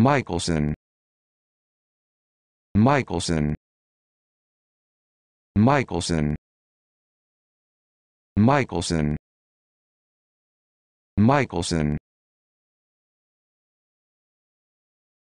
Michelson Michelson Michelson Michelson Michelson